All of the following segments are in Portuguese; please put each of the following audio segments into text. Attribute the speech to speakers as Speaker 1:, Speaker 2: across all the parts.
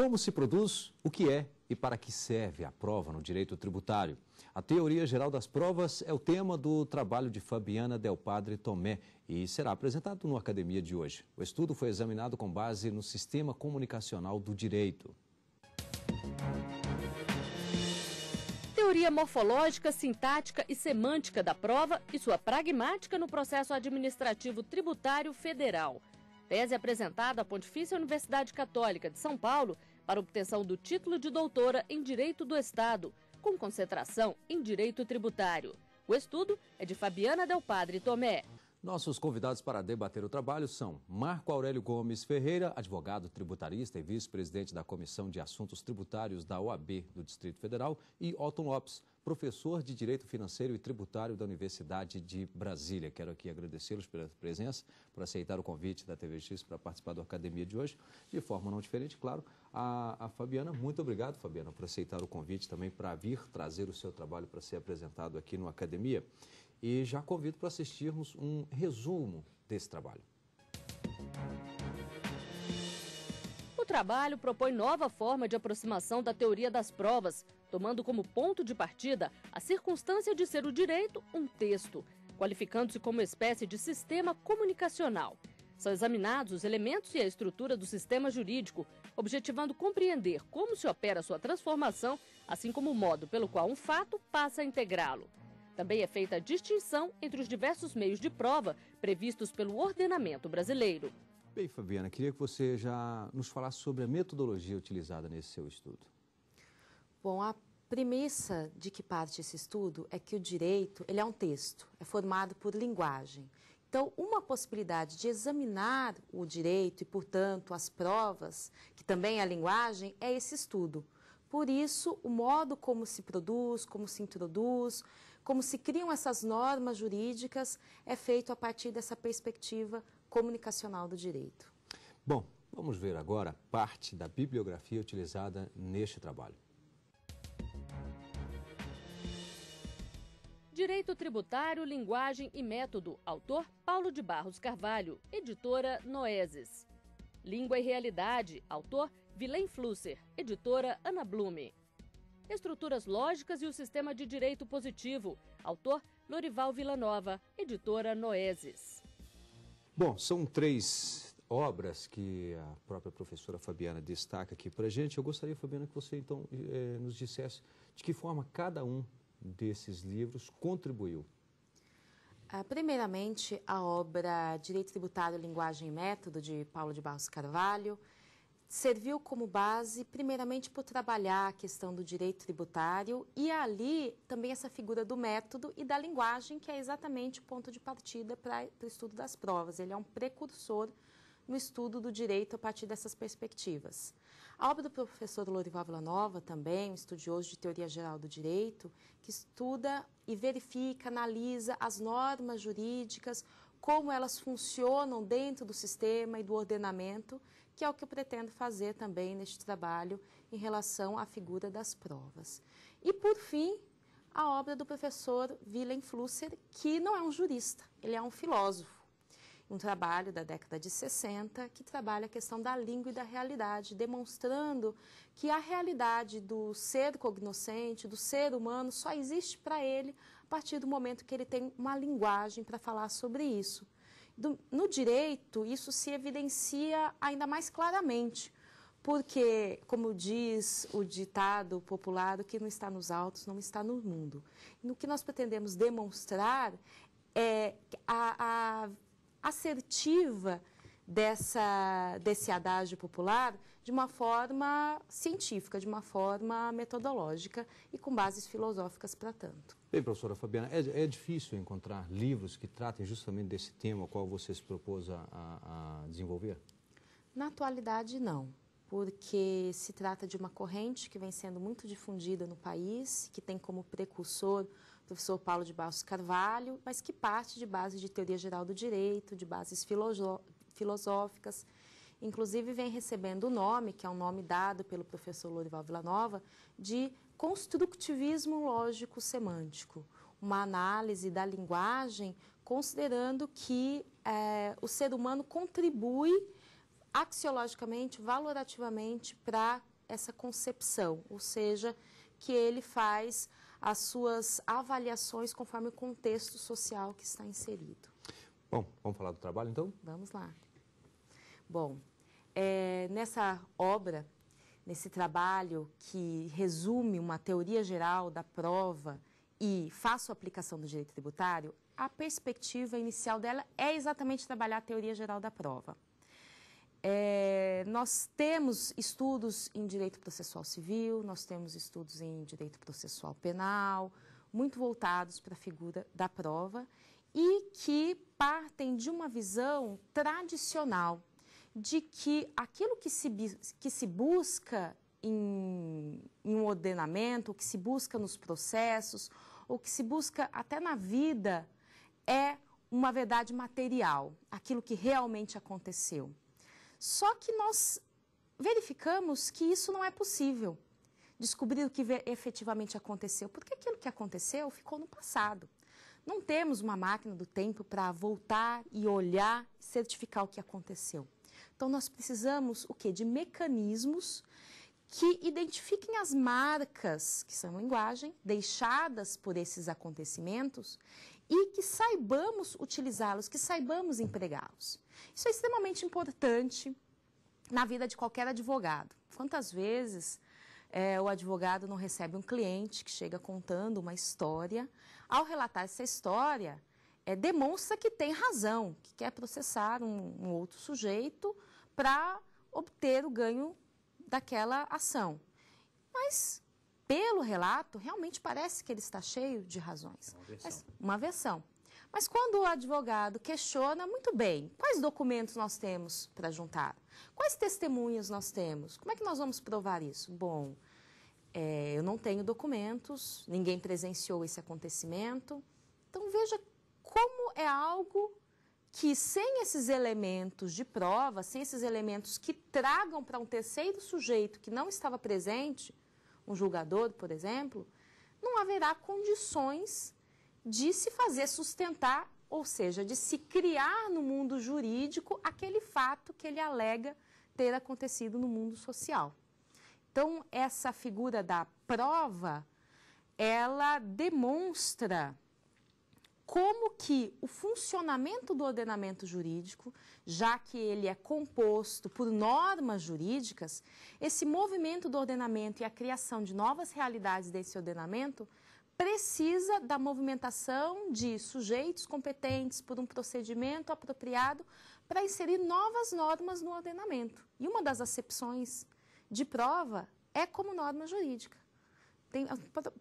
Speaker 1: Como se produz, o que é e para que serve a prova no direito tributário? A teoria geral das provas é o tema do trabalho de Fabiana Del Padre Tomé e será apresentado no Academia de hoje. O estudo foi examinado com base no sistema comunicacional do direito.
Speaker 2: Teoria morfológica, sintática e semântica da prova e sua pragmática no processo administrativo tributário federal tese apresentada à Pontifícia Universidade Católica de São Paulo para obtenção do título de doutora em Direito do Estado, com concentração em Direito Tributário. O estudo é de Fabiana Del Padre Tomé.
Speaker 1: Nossos convidados para debater o trabalho são Marco Aurélio Gomes Ferreira, advogado tributarista e vice-presidente da Comissão de Assuntos Tributários da OAB do Distrito Federal, e Otton Lopes, professor de Direito Financeiro e Tributário da Universidade de Brasília. Quero aqui agradecê-los pela presença, por aceitar o convite da TVX para participar da academia de hoje, de forma não diferente, claro, a, a Fabiana. Muito obrigado, Fabiana, por aceitar o convite também para vir trazer o seu trabalho para ser apresentado aqui no Academia e já convido para assistirmos um resumo desse trabalho.
Speaker 2: O trabalho propõe nova forma de aproximação da teoria das provas, tomando como ponto de partida a circunstância de ser o direito um texto, qualificando-se como espécie de sistema comunicacional. São examinados os elementos e a estrutura do sistema jurídico, objetivando compreender como se opera sua transformação, assim como o modo pelo qual um fato passa a integrá-lo. Também é feita a distinção entre os diversos meios de prova previstos pelo ordenamento brasileiro.
Speaker 1: Bem, Fabiana, queria que você já nos falasse sobre a metodologia utilizada nesse seu estudo.
Speaker 3: Bom, a premissa de que parte esse estudo é que o direito ele é um texto, é formado por linguagem. Então, uma possibilidade de examinar o direito e, portanto, as provas, que também é a linguagem, é esse estudo. Por isso, o modo como se produz, como se introduz, como se criam essas normas jurídicas, é feito a partir dessa perspectiva comunicacional do direito.
Speaker 1: Bom, vamos ver agora parte da bibliografia utilizada neste trabalho.
Speaker 2: Direito Tributário, Linguagem e Método. Autor Paulo de Barros Carvalho. Editora Noeses. Língua e Realidade. Autor Vilém Flusser. Editora Ana Blume. Estruturas Lógicas e o Sistema de Direito Positivo. Autor Lorival Villanova, editora Noeses.
Speaker 1: Bom, são três obras que a própria professora Fabiana destaca aqui para a gente. Eu gostaria, Fabiana, que você então eh, nos dissesse de que forma cada um desses livros contribuiu.
Speaker 3: Ah, primeiramente, a obra Direito Tributário, Linguagem e Método, de Paulo de Barros Carvalho, serviu como base, primeiramente, para trabalhar a questão do direito tributário e ali também essa figura do método e da linguagem, que é exatamente o ponto de partida para o estudo das provas. Ele é um precursor no estudo do direito a partir dessas perspectivas. A obra do professor Lorival Villanova, também, um estudioso de teoria geral do direito, que estuda e verifica, analisa as normas jurídicas, como elas funcionam dentro do sistema e do ordenamento, que é o que eu pretendo fazer também neste trabalho em relação à figura das provas. E, por fim, a obra do professor Willem Flusser, que não é um jurista, ele é um filósofo. Um trabalho da década de 60 que trabalha a questão da língua e da realidade, demonstrando que a realidade do ser cognoscente, do ser humano, só existe para ele a partir do momento que ele tem uma linguagem para falar sobre isso. Do, no direito, isso se evidencia ainda mais claramente, porque, como diz o ditado popular, o que não está nos autos não está no mundo. E o que nós pretendemos demonstrar é a, a assertiva dessa, desse adágio popular de uma forma científica, de uma forma metodológica e com bases filosóficas para tanto.
Speaker 1: Bem, professora Fabiana, é, é, difícil encontrar livros que tratem justamente desse tema ao qual você se propôs a, a, a desenvolver?
Speaker 3: Na atualidade, não, porque se trata de uma corrente que vem sendo muito difundida no país, que tem como precursor o professor Paulo de Barros Carvalho, mas que parte de base de teoria geral do direito, de bases filosóficas, inclusive vem recebendo o nome, que é um nome dado pelo professor Lorival Villanova, de construtivismo lógico semântico, uma análise da linguagem considerando que é, o ser humano contribui axiologicamente, valorativamente para essa concepção, ou seja, que ele faz as suas avaliações conforme o contexto social que está inserido.
Speaker 1: Bom, vamos falar do trabalho então?
Speaker 3: Vamos lá. Bom, é, nessa obra, nesse trabalho que resume uma teoria geral da prova e faz a aplicação do direito tributário, a perspectiva inicial dela é exatamente trabalhar a teoria geral da prova. É, nós temos estudos em direito processual civil, nós temos estudos em direito processual penal, muito voltados para a figura da prova e que partem de uma visão tradicional de que aquilo que se, que se busca em, em um ordenamento, o que se busca nos processos, o que se busca até na vida, é uma verdade material, aquilo que realmente aconteceu. Só que nós verificamos que isso não é possível. Descobrir o que efetivamente aconteceu, porque aquilo que aconteceu ficou no passado. Não temos uma máquina do tempo para voltar e olhar, certificar o que aconteceu. Então, nós precisamos o quê? De mecanismos que identifiquem as marcas, que são linguagem, deixadas por esses acontecimentos e que saibamos utilizá-los, que saibamos empregá-los. Isso é extremamente importante na vida de qualquer advogado. Quantas vezes é, o advogado não recebe um cliente que chega contando uma história, ao relatar essa história, é, demonstra que tem razão, que quer processar um, um outro sujeito para obter o ganho daquela ação. Mas, pelo relato, realmente parece que ele está cheio de razões. É uma versão. Mas, uma versão. Mas quando o advogado questiona, muito bem, quais documentos nós temos para juntar? Quais testemunhas nós temos? Como é que nós vamos provar isso? Bom, é, eu não tenho documentos, ninguém presenciou esse acontecimento. Então veja como é algo que sem esses elementos de prova, sem esses elementos que tragam para um terceiro sujeito que não estava presente, um julgador, por exemplo, não haverá condições de se fazer sustentar, ou seja, de se criar no mundo jurídico aquele fato que ele alega ter acontecido no mundo social. Então, essa figura da prova, ela demonstra como que o funcionamento do ordenamento jurídico, já que ele é composto por normas jurídicas, esse movimento do ordenamento e a criação de novas realidades desse ordenamento precisa da movimentação de sujeitos competentes por um procedimento apropriado para inserir novas normas no ordenamento. E uma das acepções de prova é como norma jurídica. Tem,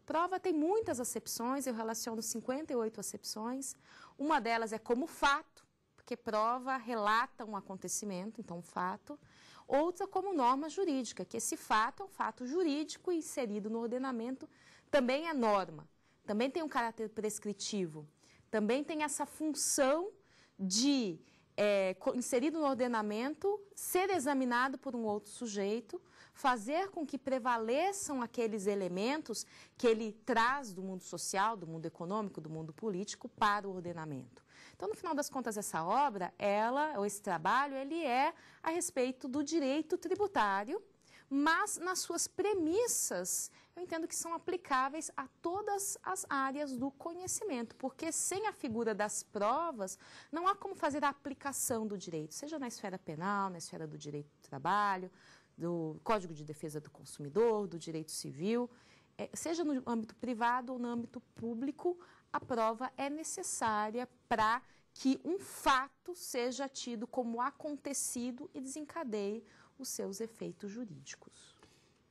Speaker 3: prova tem muitas acepções, eu relaciono 58 acepções. Uma delas é como fato, porque prova relata um acontecimento, então um fato. Outra como norma jurídica, que esse fato é um fato jurídico inserido no ordenamento, também é norma, também tem um caráter prescritivo, também tem essa função de, é, inserido no ordenamento, ser examinado por um outro sujeito fazer com que prevaleçam aqueles elementos que ele traz do mundo social, do mundo econômico, do mundo político para o ordenamento. Então, no final das contas, essa obra, ela, ou esse trabalho, ele é a respeito do direito tributário, mas nas suas premissas, eu entendo que são aplicáveis a todas as áreas do conhecimento, porque sem a figura das provas, não há como fazer a aplicação do direito, seja na esfera penal, na esfera do direito do trabalho, do Código de Defesa do Consumidor, do Direito Civil, é, seja no âmbito privado ou no âmbito público, a prova é necessária para que um fato seja tido como acontecido e desencadeie os seus efeitos jurídicos.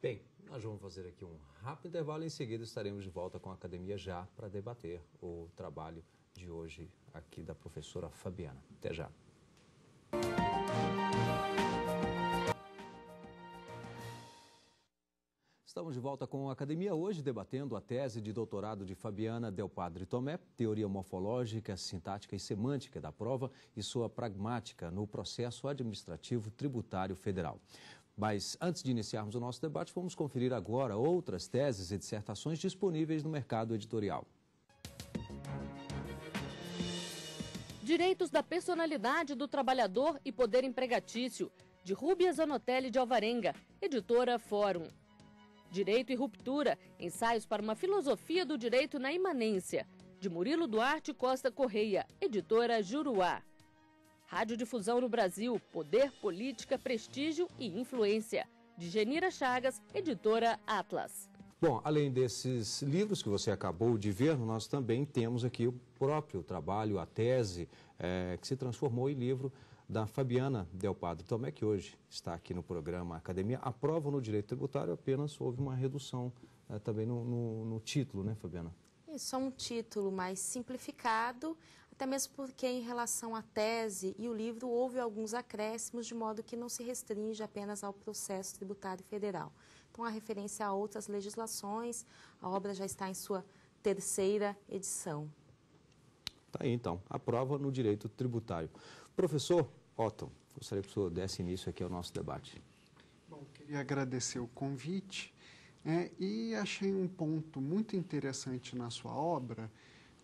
Speaker 1: Bem, nós vamos fazer aqui um rápido intervalo e em seguida estaremos de volta com a Academia Já para debater o trabalho de hoje aqui da professora Fabiana. Até já. Estamos de volta com a Academia hoje, debatendo a tese de doutorado de Fabiana Del Padre Tomé, teoria morfológica, sintática e semântica da prova e sua pragmática no processo administrativo tributário federal. Mas antes de iniciarmos o nosso debate, vamos conferir agora outras teses e dissertações disponíveis no mercado editorial.
Speaker 2: Direitos da personalidade do trabalhador e poder empregatício, de Rúbia Zanotelli de Alvarenga, editora Fórum. Direito e Ruptura, ensaios para uma filosofia do direito na imanência, de Murilo Duarte Costa Correia, editora Juruá. Rádio difusão no Brasil, Poder, Política, Prestígio e Influência, de Genira Chagas, editora Atlas.
Speaker 1: Bom, além desses livros que você acabou de ver, nós também temos aqui o próprio trabalho, a tese é, que se transformou em livro da Fabiana Del Padre Tomé, que hoje está aqui no programa Academia. A prova no direito tributário apenas houve uma redução é, também no, no, no título, né, Fabiana?
Speaker 3: Isso é um título mais simplificado, até mesmo porque em relação à tese e o livro houve alguns acréscimos, de modo que não se restringe apenas ao processo tributário federal. Então, a referência a outras legislações, a obra já está em sua terceira edição.
Speaker 1: Tá aí então, a prova no direito tributário. Professor Otton, gostaria que o senhor desse início aqui ao nosso debate.
Speaker 4: Bom, queria agradecer o convite é, e achei um ponto muito interessante na sua obra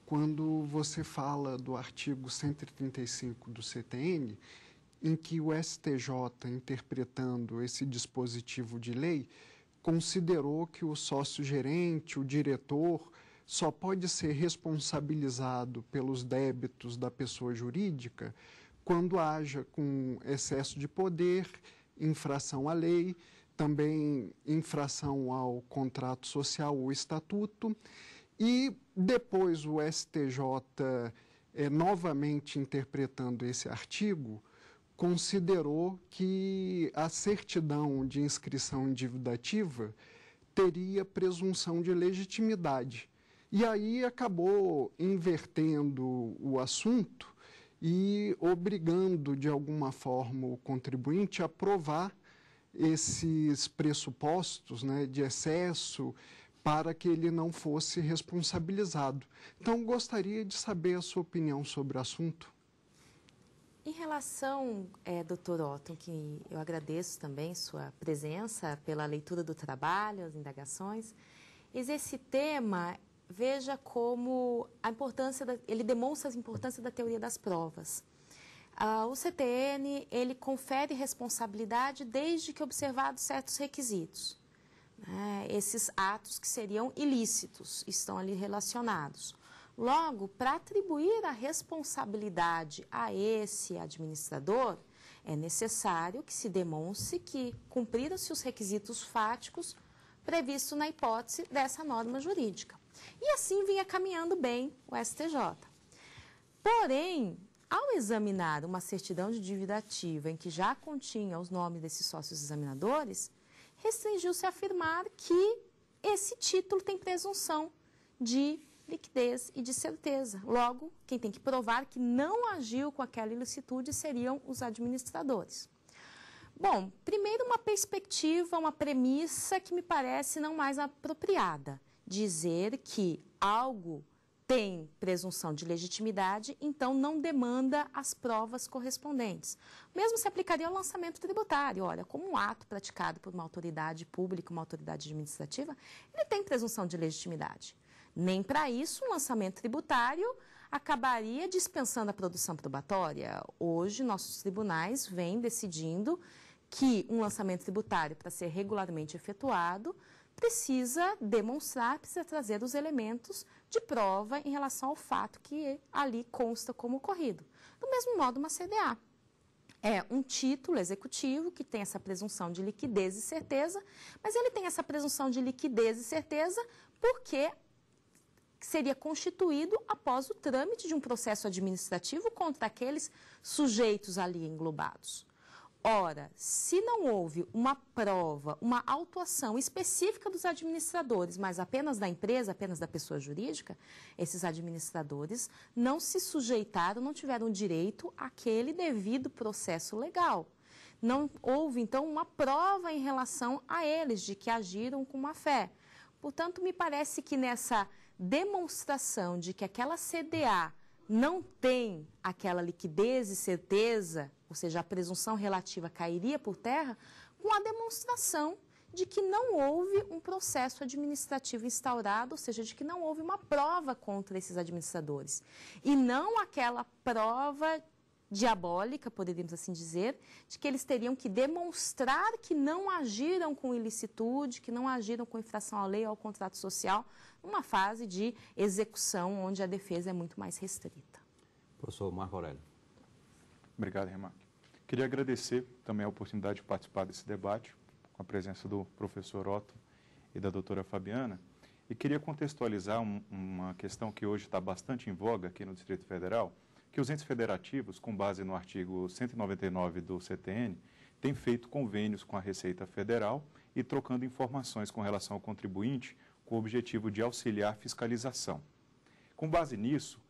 Speaker 4: quando você fala do artigo 135 do CTN, em que o STJ, interpretando esse dispositivo de lei, considerou que o sócio gerente, o diretor, só pode ser responsabilizado pelos débitos da pessoa jurídica quando haja com excesso de poder, infração à lei, também infração ao contrato social ou estatuto. E depois o STJ, é, novamente interpretando esse artigo, considerou que a certidão de inscrição ativa teria presunção de legitimidade e aí acabou invertendo o assunto e obrigando, de alguma forma, o contribuinte a provar esses pressupostos né, de excesso para que ele não fosse responsabilizado. Então, gostaria de saber a sua opinião sobre o assunto.
Speaker 3: Em relação, é, doutor Otton, que eu agradeço também sua presença pela leitura do trabalho, as indagações, esse tema veja como a importância, da, ele demonstra a importância da teoria das provas. Ah, o CTN, ele confere responsabilidade desde que observados certos requisitos. Né? Esses atos que seriam ilícitos estão ali relacionados. Logo, para atribuir a responsabilidade a esse administrador, é necessário que se demonstre que cumpriram-se os requisitos fáticos previstos na hipótese dessa norma jurídica. E assim vinha caminhando bem o STJ. Porém, ao examinar uma certidão de dívida ativa em que já continha os nomes desses sócios examinadores, restringiu-se a afirmar que esse título tem presunção de liquidez e de certeza. Logo, quem tem que provar que não agiu com aquela ilicitude seriam os administradores. Bom, primeiro uma perspectiva, uma premissa que me parece não mais apropriada dizer que algo tem presunção de legitimidade, então não demanda as provas correspondentes. Mesmo se aplicaria ao lançamento tributário. Olha, como um ato praticado por uma autoridade pública, uma autoridade administrativa, ele tem presunção de legitimidade. Nem para isso o um lançamento tributário acabaria dispensando a produção probatória. Hoje, nossos tribunais vêm decidindo que um lançamento tributário, para ser regularmente efetuado, precisa demonstrar, precisa trazer os elementos de prova em relação ao fato que ali consta como ocorrido. Do mesmo modo, uma CDA. É um título executivo que tem essa presunção de liquidez e certeza, mas ele tem essa presunção de liquidez e certeza porque seria constituído após o trâmite de um processo administrativo contra aqueles sujeitos ali englobados. Ora, se não houve uma prova, uma autuação específica dos administradores, mas apenas da empresa, apenas da pessoa jurídica, esses administradores não se sujeitaram, não tiveram direito àquele devido processo legal. Não houve, então, uma prova em relação a eles de que agiram com má fé. Portanto, me parece que nessa demonstração de que aquela CDA não tem aquela liquidez e certeza ou seja, a presunção relativa cairia por terra, com a demonstração de que não houve um processo administrativo instaurado, ou seja, de que não houve uma prova contra esses administradores. E não aquela prova diabólica, poderíamos assim dizer, de que eles teriam que demonstrar que não agiram com ilicitude, que não agiram com infração à lei ou ao contrato social, numa fase de execução onde a defesa é muito mais restrita.
Speaker 5: Professor Marco Aurélio. Obrigado, Remarque. Queria agradecer também a oportunidade de participar desse debate, com a presença do professor Otto e da doutora Fabiana, e queria contextualizar um, uma questão que hoje está bastante em voga aqui no Distrito Federal, que os entes federativos, com base no artigo 199 do CTN, têm feito convênios com a Receita Federal e trocando informações com relação ao contribuinte com o objetivo de auxiliar fiscalização. Com base nisso,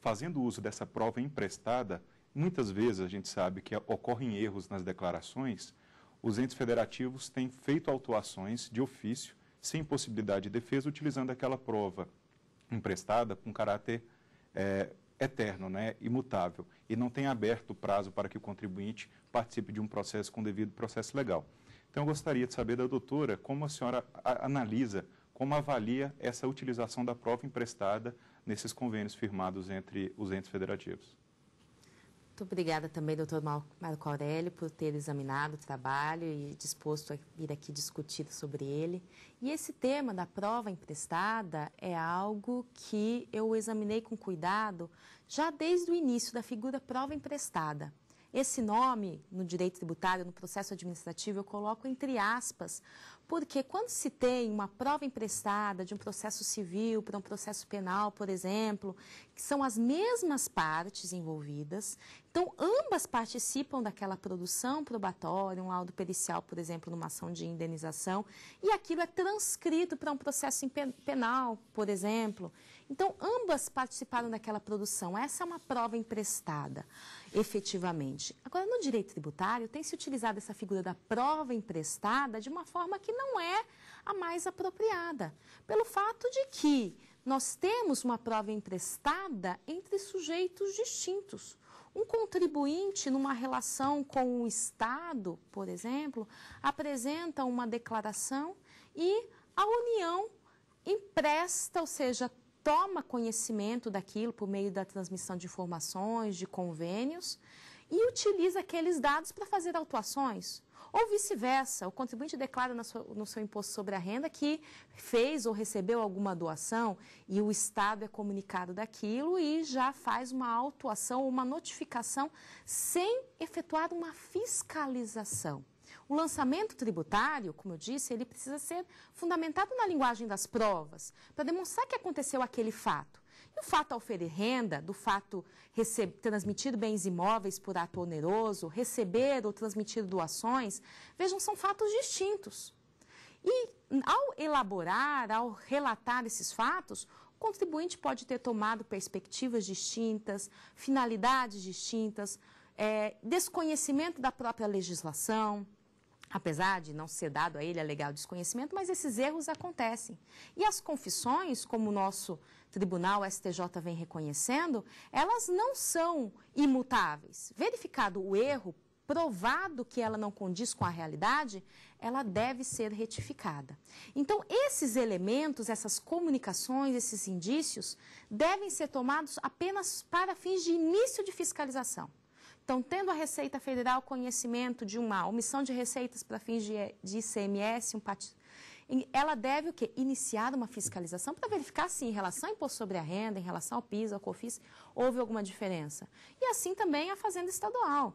Speaker 5: fazendo uso dessa prova emprestada, Muitas vezes a gente sabe que ocorrem erros nas declarações, os entes federativos têm feito autuações de ofício, sem possibilidade de defesa, utilizando aquela prova emprestada com caráter é, eterno, né, imutável, e não tem aberto o prazo para que o contribuinte participe de um processo com devido processo legal. Então, eu gostaria de saber da doutora como a senhora analisa, como avalia essa utilização da prova emprestada nesses convênios firmados entre os entes federativos.
Speaker 3: Muito obrigada também, doutor Marco Aurélio, por ter examinado o trabalho e disposto a vir aqui discutir sobre ele. E esse tema da prova emprestada é algo que eu examinei com cuidado já desde o início da figura prova emprestada. Esse nome, no direito tributário, no processo administrativo, eu coloco entre aspas, porque quando se tem uma prova emprestada de um processo civil para um processo penal, por exemplo, que são as mesmas partes envolvidas, então ambas participam daquela produção probatória, um laudo pericial, por exemplo, numa ação de indenização, e aquilo é transcrito para um processo penal, por exemplo. Então ambas participaram daquela produção. Essa é uma prova emprestada, efetivamente. Agora, no direito tributário, tem se utilizado essa figura da prova emprestada de uma forma que não é a mais apropriada, pelo fato de que nós temos uma prova emprestada entre sujeitos distintos. Um contribuinte, numa relação com o Estado, por exemplo, apresenta uma declaração e a União empresta, ou seja, toma conhecimento daquilo por meio da transmissão de informações, de convênios e utiliza aqueles dados para fazer autuações ou vice-versa. O contribuinte declara no seu, no seu imposto sobre a renda que fez ou recebeu alguma doação e o Estado é comunicado daquilo e já faz uma autuação ou uma notificação sem efetuar uma fiscalização. O lançamento tributário, como eu disse, ele precisa ser fundamentado na linguagem das provas, para demonstrar que aconteceu aquele fato. Do fato a oferir renda, do fato transmitir bens imóveis por ato oneroso, receber ou transmitir doações, vejam, são fatos distintos. E ao elaborar, ao relatar esses fatos, o contribuinte pode ter tomado perspectivas distintas, finalidades distintas, é, desconhecimento da própria legislação, Apesar de não ser dado a ele a legal desconhecimento, mas esses erros acontecem. E as confissões, como o nosso tribunal STJ vem reconhecendo, elas não são imutáveis. Verificado o erro, provado que ela não condiz com a realidade, ela deve ser retificada. Então, esses elementos, essas comunicações, esses indícios, devem ser tomados apenas para fins de início de fiscalização. Então, tendo a Receita Federal conhecimento de uma omissão de receitas para fins de, de ICMS, um pat... ela deve o quê? Iniciar uma fiscalização para verificar se em relação ao imposto sobre a renda, em relação ao PIS, ao COFIS, houve alguma diferença. E assim também a Fazenda Estadual.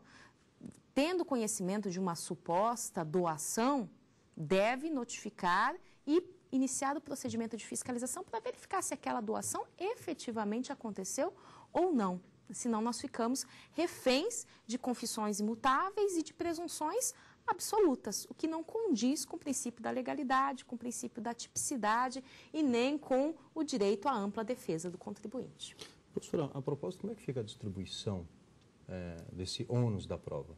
Speaker 3: Tendo conhecimento de uma suposta doação, deve notificar e iniciar o procedimento de fiscalização para verificar se aquela doação efetivamente aconteceu ou não senão nós ficamos reféns de confissões imutáveis e de presunções absolutas, o que não condiz com o princípio da legalidade, com o princípio da tipicidade e nem com o direito à ampla defesa do contribuinte.
Speaker 1: Professora, a propósito, como é que fica a distribuição é, desse ônus da prova?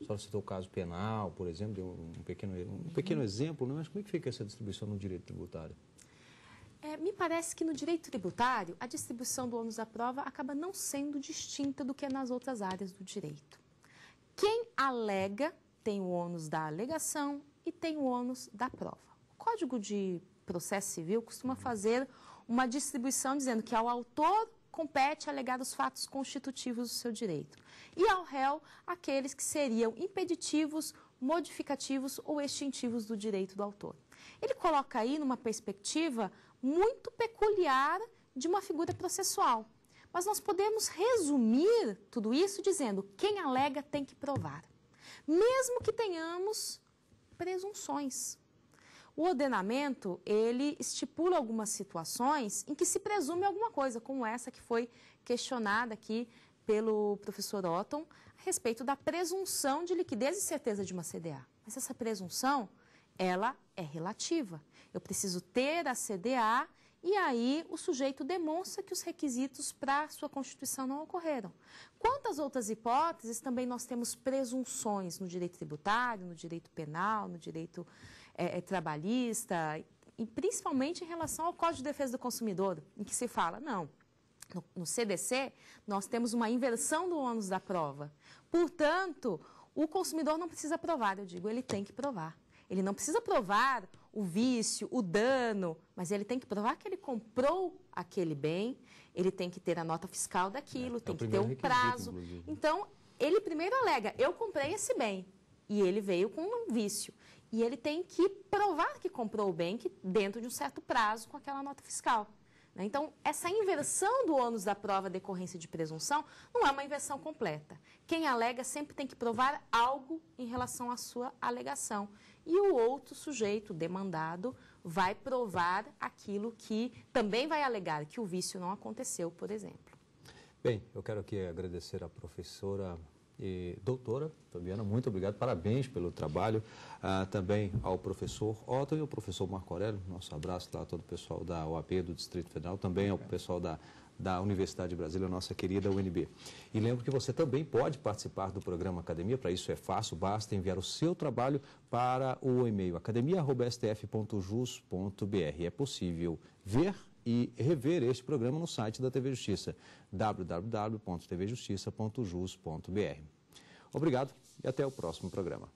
Speaker 1: A senhora citou o caso penal, por exemplo, deu um pequeno, um pequeno uhum. exemplo, né? mas como é que fica essa distribuição no direito tributário?
Speaker 3: É, me parece que no direito tributário, a distribuição do ônus da prova acaba não sendo distinta do que nas outras áreas do direito. Quem alega tem o ônus da alegação e tem o ônus da prova. O Código de Processo Civil costuma fazer uma distribuição dizendo que ao autor compete alegar os fatos constitutivos do seu direito e ao réu aqueles que seriam impeditivos, modificativos ou extintivos do direito do autor. Ele coloca aí numa perspectiva muito peculiar de uma figura processual. Mas nós podemos resumir tudo isso dizendo: quem alega tem que provar. Mesmo que tenhamos presunções. O ordenamento, ele estipula algumas situações em que se presume alguma coisa, como essa que foi questionada aqui pelo professor Otton, a respeito da presunção de liquidez e certeza de uma CDA. Mas essa presunção, ela é relativa. Eu preciso ter a CDA e aí o sujeito demonstra que os requisitos para sua constituição não ocorreram. Quantas outras hipóteses também nós temos presunções no direito tributário, no direito penal, no direito é, trabalhista, e principalmente em relação ao Código de Defesa do Consumidor, em que se fala, não, no, no CDC nós temos uma inversão do ônus da prova. Portanto, o consumidor não precisa provar, eu digo, ele tem que provar. Ele não precisa provar o vício, o dano, mas ele tem que provar que ele comprou aquele bem, ele tem que ter a nota fiscal daquilo, é, é tem é que ter um prazo. Inclusive. Então, ele primeiro alega, eu comprei esse bem, e ele veio com um vício. E ele tem que provar que comprou o bem que dentro de um certo prazo com aquela nota fiscal. Né? Então, essa inversão do ônus da prova decorrência de presunção não é uma inversão completa. Quem alega sempre tem que provar algo em relação à sua alegação e o outro sujeito demandado vai provar aquilo que também vai alegar que o vício não aconteceu, por exemplo.
Speaker 1: Bem, eu quero aqui agradecer à professora e, doutora Fabiana, muito obrigado, parabéns pelo trabalho. Ah, também ao professor Otto e ao professor Marco Aurélio, nosso abraço lá a todo o pessoal da OAB do Distrito Federal, também ao pessoal da, da Universidade de Brasília, nossa querida UNB. E lembro que você também pode participar do programa Academia, para isso é fácil, basta enviar o seu trabalho para o e-mail academia.stf.jus.br. É possível ver e rever este programa no site da TV Justiça, www.tvjustiça.jus.br. Obrigado e até o próximo programa.